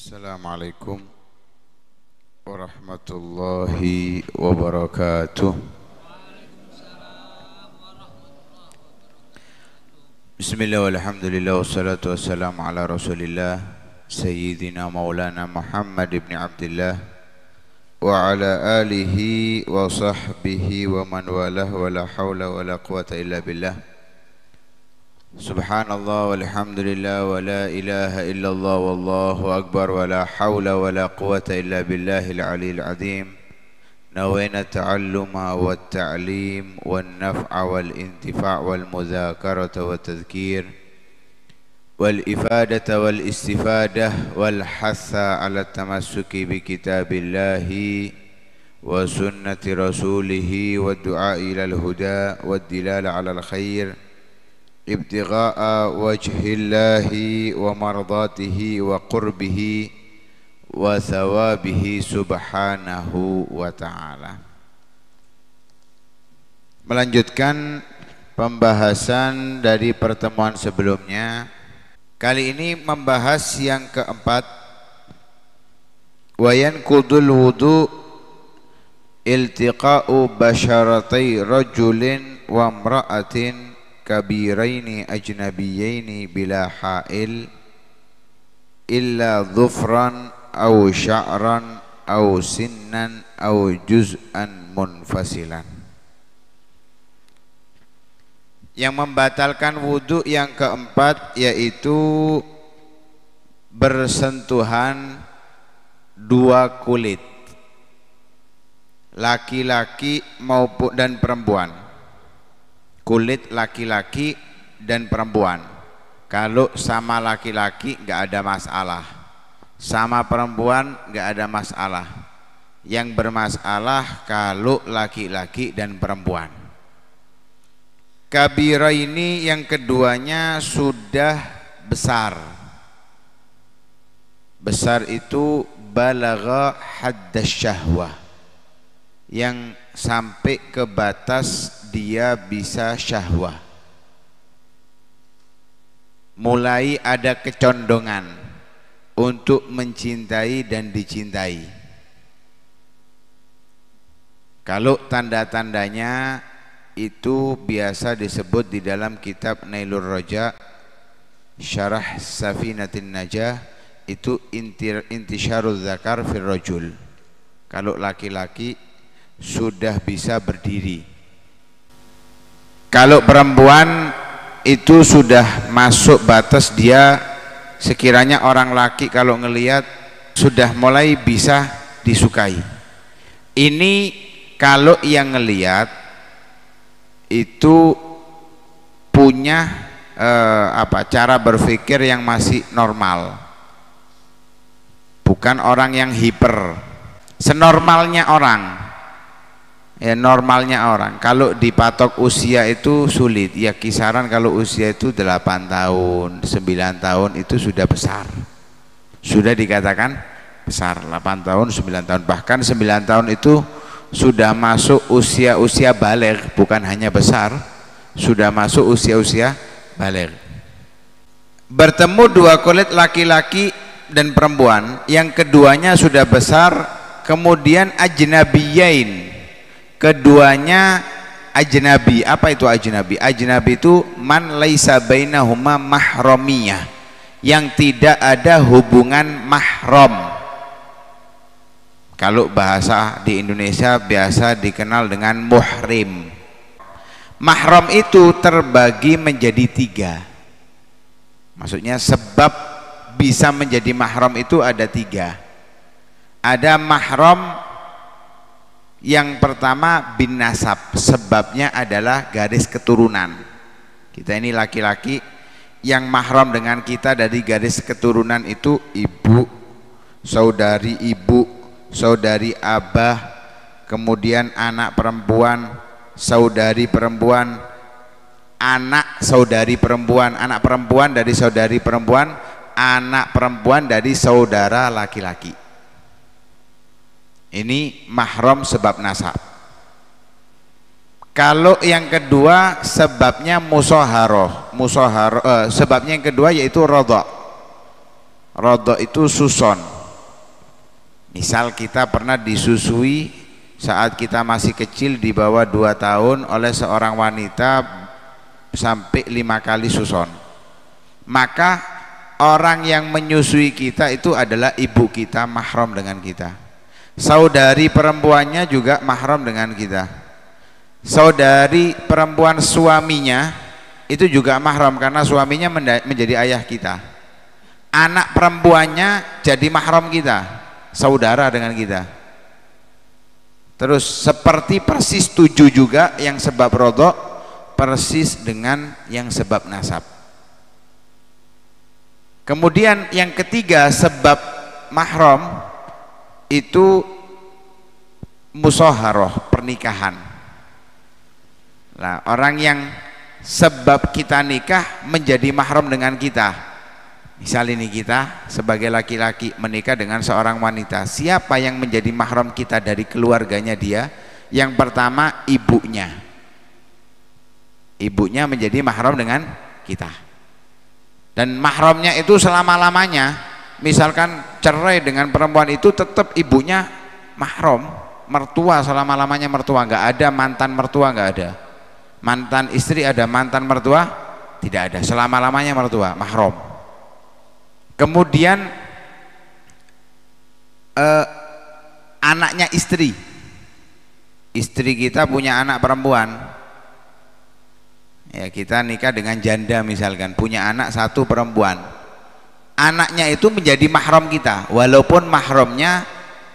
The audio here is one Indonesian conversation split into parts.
Assalamualaikum warahmatullahi wabarakatuh. Bismillah walhamdulillah wassalatu wassalamu ala rasulillah Sayyidina maulana Muhammad ibn Abdullah Wa ala alihi wa sahbihi wa man walah wa la hawla wa la quwata illa billah سبحان الله والحمد لله ولا إله إلا الله والله أكبر ولا حول ولا قوة إلا بالله العلي العظيم نوينا التعلم والتعليم والنفع والانتفاع والمذاكرة والتذكير والإفادة والاستفادة والحث على التمسك بكتاب الله وسنة رسوله والدعاء إلى الهدى والدلال على الخير ابتغاء وجه الله ومرضاته وقربه وثوابه سبحانه وتعالى melanjutkan pembahasan dari pertemuan sebelumnya kali ini membahas yang keempat wayan kudul wudu iltiqa'u basharatai rajulin wa mra'atin kabiraini ajnabiyaini bila ha'il illa dhufran au sya'ran au sinnan au juz'an munfasilan yang membatalkan wudhu yang keempat yaitu bersentuhan dua kulit laki-laki maupun dan perempuan kulit laki-laki dan perempuan kalau sama laki-laki nggak -laki, ada masalah sama perempuan nggak ada masalah yang bermasalah kalau laki-laki dan perempuan kabira ini yang keduanya sudah besar besar itu balagha haddasyahwah syahwah yang sampai ke batas dia bisa syahwah mulai ada kecondongan untuk mencintai dan dicintai kalau tanda-tandanya itu biasa disebut di dalam kitab Nailur Roja Syarah Safinatin Najah itu inti intisyarul zakar fir rajul kalau laki-laki sudah bisa berdiri kalau perempuan itu sudah masuk batas dia sekiranya orang laki kalau ngelihat sudah mulai bisa disukai ini kalau yang ngelihat itu punya eh, apa cara berpikir yang masih normal bukan orang yang hiper senormalnya orang ya normalnya orang kalau dipatok usia itu sulit ya kisaran kalau usia itu 8 tahun 9 tahun itu sudah besar sudah dikatakan besar 8 tahun 9 tahun bahkan 9 tahun itu sudah masuk usia-usia balik bukan hanya besar sudah masuk usia-usia balik bertemu dua kulit laki-laki dan perempuan yang keduanya sudah besar kemudian ajnabiyain keduanya ajnabi. Apa itu ajnabi? Ajnabi itu man laisa bainahuma mahramiyah. Yang tidak ada hubungan mahram. Kalau bahasa di Indonesia biasa dikenal dengan muhrim. Mahram itu terbagi menjadi tiga. Maksudnya sebab bisa menjadi mahram itu ada tiga. Ada mahram yang pertama bin nasab, sebabnya adalah garis keturunan. Kita ini laki-laki yang mahram dengan kita dari garis keturunan itu ibu, saudari ibu, saudari abah, kemudian anak perempuan, saudari perempuan, anak saudari perempuan, anak perempuan dari saudari perempuan, anak perempuan dari saudara laki-laki. Ini mahram sebab nasab. Kalau yang kedua sebabnya musoharoh, musoharoh eh, sebabnya yang kedua yaitu rodok. Rodok itu suson. Misal kita pernah disusui saat kita masih kecil di bawah dua tahun oleh seorang wanita sampai lima kali suson. Maka orang yang menyusui kita itu adalah ibu kita mahram dengan kita Saudari perempuannya juga mahram dengan kita. Saudari perempuan suaminya itu juga mahram karena suaminya menjadi ayah kita. Anak perempuannya jadi mahram kita, saudara dengan kita. Terus seperti persis tujuh juga yang sebab rodok persis dengan yang sebab nasab. Kemudian yang ketiga sebab mahram itu musoharoh pernikahan nah, orang yang sebab kita nikah menjadi mahram dengan kita misal ini kita sebagai laki-laki menikah dengan seorang wanita siapa yang menjadi mahram kita dari keluarganya dia yang pertama ibunya ibunya menjadi mahram dengan kita dan mahramnya itu selama-lamanya misalkan cerai dengan perempuan itu tetap ibunya mahrom mertua selama-lamanya mertua enggak ada mantan mertua enggak ada mantan istri ada mantan mertua tidak ada selama-lamanya mertua mahrom kemudian eh, anaknya istri istri kita punya anak perempuan ya kita nikah dengan janda misalkan punya anak satu perempuan anaknya itu menjadi mahram kita walaupun mahramnya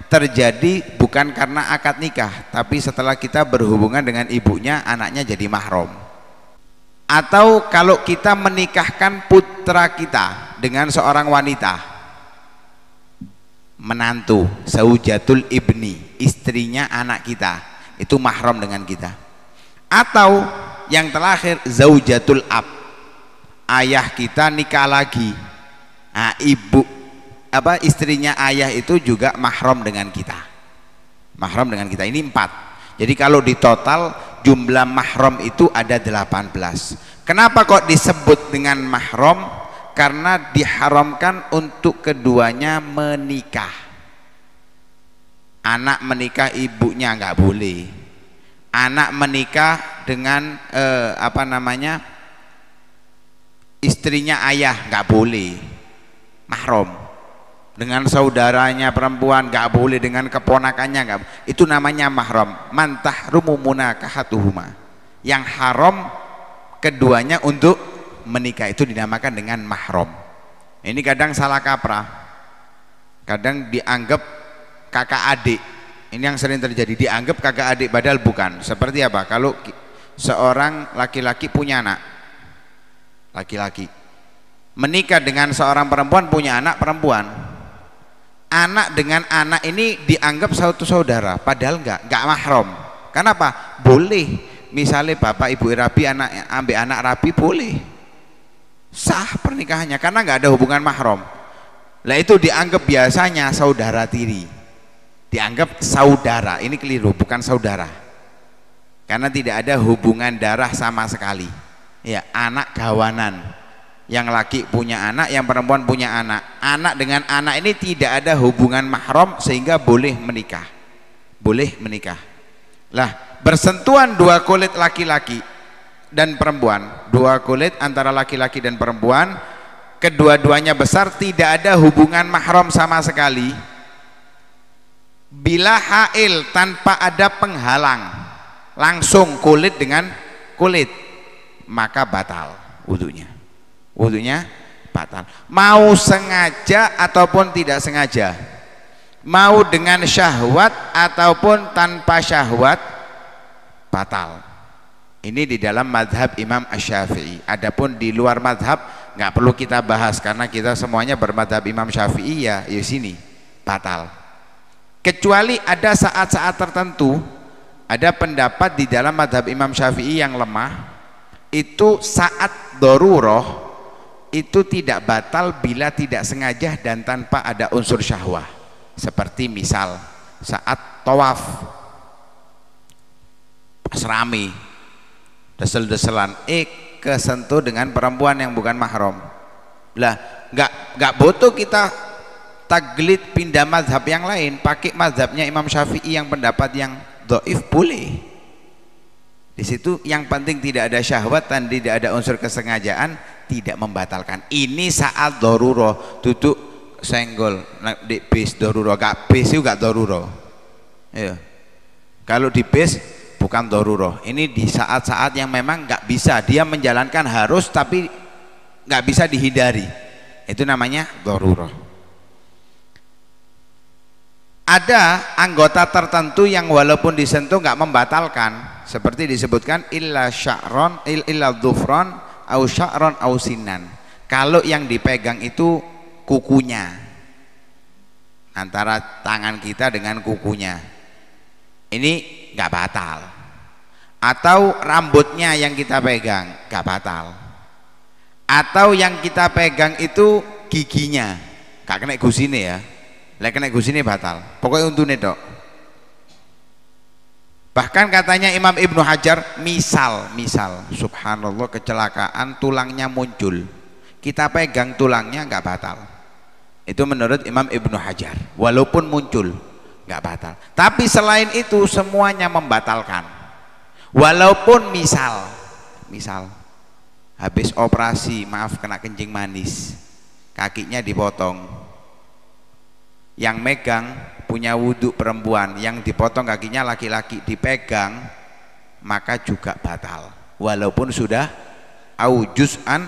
terjadi bukan karena akad nikah tapi setelah kita berhubungan dengan ibunya anaknya jadi mahram atau kalau kita menikahkan putra kita dengan seorang wanita menantu saujatul ibni istrinya anak kita itu mahram dengan kita atau yang terakhir zaujatul ab ayah kita nikah lagi nah, ibu apa istrinya ayah itu juga mahram dengan kita mahram dengan kita ini empat jadi kalau di total jumlah mahram itu ada 18 kenapa kok disebut dengan mahram karena diharamkan untuk keduanya menikah anak menikah ibunya nggak boleh anak menikah dengan eh, apa namanya istrinya ayah nggak boleh mahrom dengan saudaranya perempuan gak boleh dengan keponakannya gak itu namanya mahrom mantah rumumuna kahatuhuma yang haram keduanya untuk menikah itu dinamakan dengan mahrom ini kadang salah kaprah kadang dianggap kakak adik ini yang sering terjadi dianggap kakak adik padahal bukan seperti apa kalau seorang laki-laki punya anak laki-laki menikah dengan seorang perempuan punya anak perempuan anak dengan anak ini dianggap satu saudara padahal enggak enggak mahram kenapa boleh misalnya bapak ibu rabi anak ambil anak rabi boleh sah pernikahannya karena enggak ada hubungan mahram lah itu dianggap biasanya saudara tiri dianggap saudara ini keliru bukan saudara karena tidak ada hubungan darah sama sekali ya anak kawanan yang laki punya anak yang perempuan punya anak anak dengan anak ini tidak ada hubungan mahram sehingga boleh menikah boleh menikah lah bersentuhan dua kulit laki-laki dan perempuan dua kulit antara laki-laki dan perempuan kedua-duanya besar tidak ada hubungan mahram sama sekali bila hail tanpa ada penghalang langsung kulit dengan kulit maka batal wudhunya wudhunya batal mau sengaja ataupun tidak sengaja mau dengan syahwat ataupun tanpa syahwat batal ini di dalam madhab Imam Ash-Syafi'i adapun di luar madhab nggak perlu kita bahas karena kita semuanya bermadhab Imam Syafi'i ya di ya sini batal kecuali ada saat-saat tertentu ada pendapat di dalam madhab Imam Syafi'i yang lemah itu saat doruroh itu tidak batal bila tidak sengaja dan tanpa ada unsur syahwah seperti misal saat tawaf pas rame desel-deselan eh kesentuh dengan perempuan yang bukan mahram lah nggak nggak butuh kita taglit pindah mazhab yang lain pakai mazhabnya Imam Syafi'i yang pendapat yang doif boleh di situ yang penting tidak ada syahwat dan tidak ada unsur kesengajaan, tidak membatalkan. Ini saat doruro duduk senggol di bis doruro gak bis juga doruro. Ya. Kalau di bis bukan doruro. Ini di saat-saat yang memang gak bisa, dia menjalankan harus tapi gak bisa dihindari. Itu namanya doruro. Ada anggota tertentu yang walaupun disentuh gak membatalkan, seperti disebutkan illa sya'ron illa dhufron au sya'ron au sinan kalau yang dipegang itu kukunya antara tangan kita dengan kukunya ini nggak batal atau rambutnya yang kita pegang nggak batal atau yang kita pegang itu giginya nggak kena gusine ya lek kena gusine batal pokoknya untune dok Bahkan katanya Imam Ibnu Hajar, misal, misal, subhanallah kecelakaan tulangnya muncul. Kita pegang tulangnya nggak batal. Itu menurut Imam Ibnu Hajar. Walaupun muncul, nggak batal. Tapi selain itu semuanya membatalkan. Walaupun misal, misal habis operasi, maaf kena kencing manis, kakinya dipotong, yang megang punya wudhu perempuan yang dipotong kakinya laki-laki dipegang maka juga batal walaupun sudah au juz'an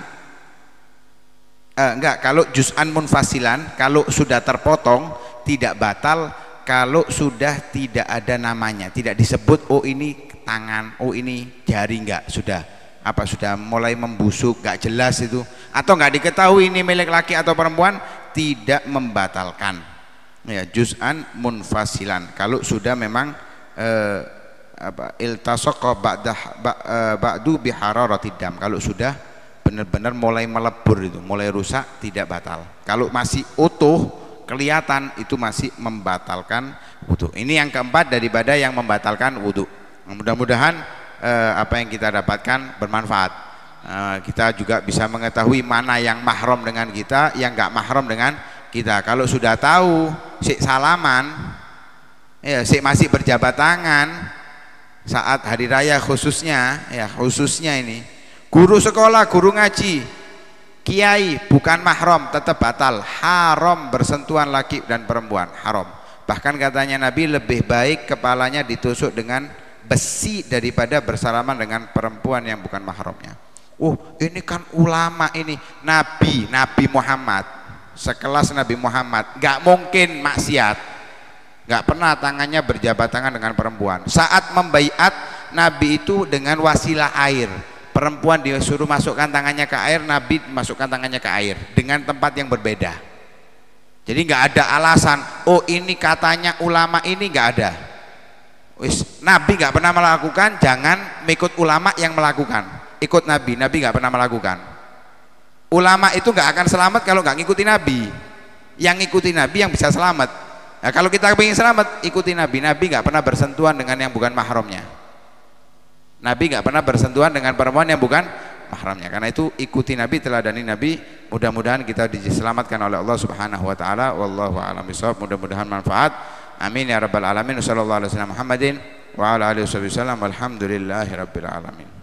eh, enggak kalau juz'an munfasilan kalau sudah terpotong tidak batal kalau sudah tidak ada namanya tidak disebut oh ini tangan oh ini jari enggak sudah apa sudah mulai membusuk enggak jelas itu atau enggak diketahui ini milik laki atau perempuan tidak membatalkan ya juz'an munfasilan kalau sudah memang eh, apa iltasaqa ba'dah eh, ba'du bihararati dam kalau sudah benar-benar mulai melebur itu mulai rusak tidak batal kalau masih utuh kelihatan itu masih membatalkan wudhu ini yang keempat daripada yang membatalkan wudhu mudah-mudahan eh, apa yang kita dapatkan bermanfaat eh, kita juga bisa mengetahui mana yang mahram dengan kita yang nggak mahram dengan kita kalau sudah tahu si salaman ya si masih berjabat tangan saat hari raya khususnya ya khususnya ini guru sekolah guru ngaji kiai bukan mahram tetap batal haram bersentuhan laki dan perempuan haram bahkan katanya Nabi lebih baik kepalanya ditusuk dengan besi daripada bersalaman dengan perempuan yang bukan mahramnya oh ini kan ulama ini Nabi Nabi Muhammad sekelas Nabi Muhammad nggak mungkin maksiat nggak pernah tangannya berjabat tangan dengan perempuan saat membaiat Nabi itu dengan wasilah air perempuan disuruh masukkan tangannya ke air Nabi masukkan tangannya ke air dengan tempat yang berbeda jadi nggak ada alasan oh ini katanya ulama ini nggak ada Wis, Nabi nggak pernah melakukan jangan ikut ulama yang melakukan ikut Nabi Nabi nggak pernah melakukan ulama itu nggak akan selamat kalau nggak ngikuti Nabi yang ngikuti Nabi yang bisa selamat nah, kalau kita ingin selamat ikuti Nabi Nabi nggak pernah bersentuhan dengan yang bukan mahramnya Nabi nggak pernah bersentuhan dengan perempuan yang bukan mahramnya karena itu ikuti Nabi teladani Nabi mudah-mudahan kita diselamatkan oleh Allah subhanahu wa ta'ala wallahu a'lam mudah-mudahan manfaat amin ya rabbal alamin sallallahu alaihi wasallam Muhammadin wa ala alihi wasallam alhamdulillahi rabbil alamin